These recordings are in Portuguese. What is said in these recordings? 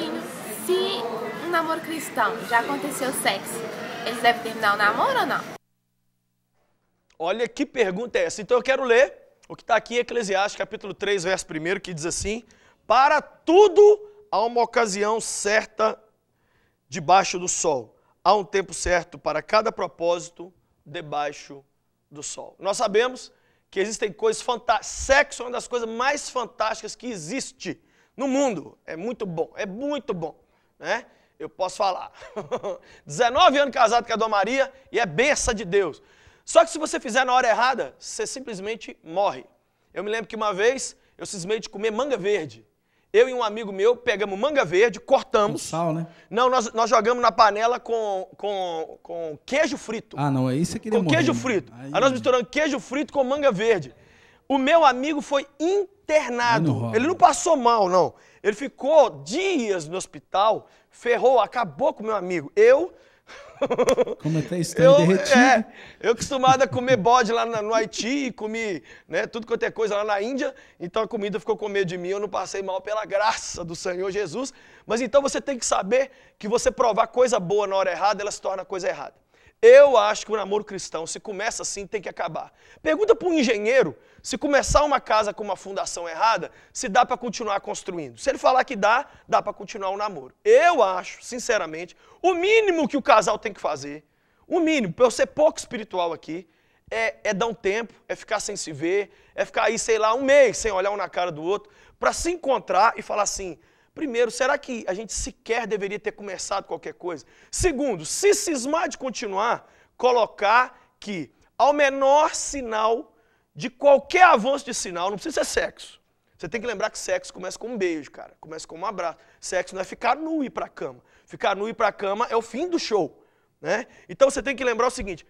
assim, se um namoro cristão já aconteceu sexo, eles devem terminar o namoro ou não? Olha que pergunta é essa. Então eu quero ler o que está aqui em Eclesiastes, capítulo 3, verso 1, que diz assim: Para tudo há uma ocasião certa debaixo do sol. Há um tempo certo para cada propósito debaixo do sol. Nós sabemos que existem coisas fantásticas. Sexo é uma das coisas mais fantásticas que existe no mundo. É muito bom, é muito bom, né? Eu posso falar. 19 anos casado com a Dona Maria e é benção de Deus. Só que se você fizer na hora errada, você simplesmente morre. Eu me lembro que uma vez eu cismei de comer manga verde. Eu e um amigo meu pegamos manga verde, cortamos. Com sal, né? Não, nós, nós jogamos na panela com, com, com queijo frito. Ah, não, é isso que Com morrer, queijo frito. Aí... Aí nós misturamos queijo frito com manga verde. O meu amigo foi internado. Não ele não passou mal, não. Ele ficou dias no hospital, ferrou, acabou com o meu amigo. Eu. Como até tá eu, derretido. É, eu acostumado a comer bode lá no Haiti e comi né, tudo quanto é coisa lá na Índia, então a comida ficou com medo de mim, eu não passei mal pela graça do Senhor Jesus. Mas então você tem que saber que você provar coisa boa na hora errada, ela se torna coisa errada. Eu acho que o namoro cristão, se começa assim, tem que acabar. Pergunta para um engenheiro se começar uma casa com uma fundação errada, se dá para continuar construindo. Se ele falar que dá, dá para continuar o namoro. Eu acho, sinceramente, o mínimo que o casal tem que fazer, o mínimo, para eu ser pouco espiritual aqui, é, é, dar um tempo, é ficar sem se ver, é ficar aí, sei lá, um mês sem olhar um na cara do outro, para se encontrar e falar assim: Primeiro, será que a gente sequer deveria ter começado qualquer coisa? Segundo, se cismar de continuar, colocar que ao menor sinal de qualquer avanço de sinal, não precisa ser sexo. Você tem que lembrar que sexo começa com um beijo, cara. Começa com um abraço. Sexo não é ficar nu e ir pra cama. Ficar nu e ir pra cama é o fim do show, né? Então você tem que lembrar o seguinte,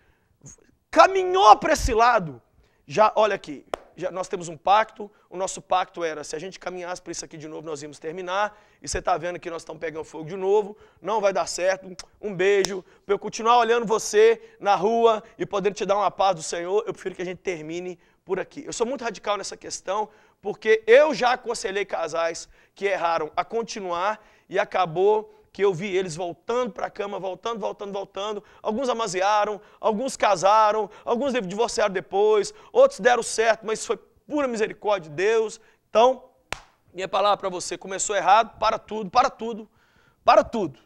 caminhou para esse lado, já, olha aqui, já, nós temos um pacto, o nosso pacto era, se a gente caminhasse para isso aqui de novo, nós íamos terminar, e você está vendo que nós estamos pegando fogo de novo, não vai dar certo, um beijo, para eu continuar olhando você na rua e podendo te dar uma paz do Senhor, eu prefiro que a gente termine por aqui. Eu sou muito radical nessa questão, porque eu já aconselhei casais que erraram a continuar e acabou que eu vi eles voltando para a cama, voltando, voltando, voltando. Alguns amaziaram, alguns casaram, alguns divorciaram depois, outros deram certo, mas foi pura misericórdia de Deus. Então, minha palavra para você, começou errado, para tudo, para tudo, para tudo.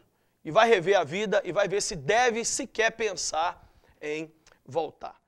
E vai rever a vida e vai ver se deve sequer pensar em voltar.